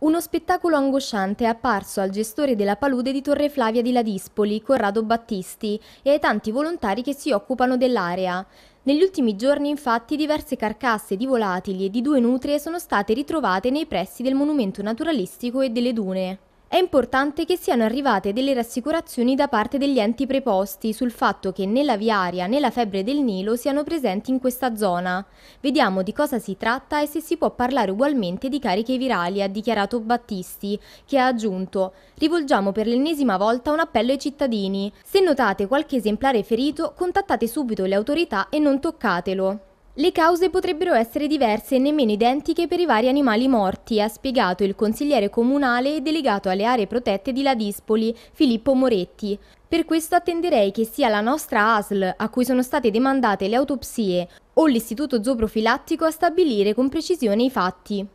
Uno spettacolo angosciante è apparso al gestore della palude di Torre Flavia di Ladispoli, Corrado Battisti, e ai tanti volontari che si occupano dell'area. Negli ultimi giorni, infatti, diverse carcasse di volatili e di due nutrie sono state ritrovate nei pressi del monumento naturalistico e delle dune. È importante che siano arrivate delle rassicurazioni da parte degli enti preposti sul fatto che né la viaria né la febbre del Nilo siano presenti in questa zona. Vediamo di cosa si tratta e se si può parlare ugualmente di cariche virali, ha dichiarato Battisti, che ha aggiunto «Rivolgiamo per l'ennesima volta un appello ai cittadini. Se notate qualche esemplare ferito, contattate subito le autorità e non toccatelo». Le cause potrebbero essere diverse e nemmeno identiche per i vari animali morti, ha spiegato il consigliere comunale e delegato alle aree protette di Ladispoli, Filippo Moretti. Per questo attenderei che sia la nostra ASL, a cui sono state demandate le autopsie, o l'Istituto Zooprofilattico a stabilire con precisione i fatti.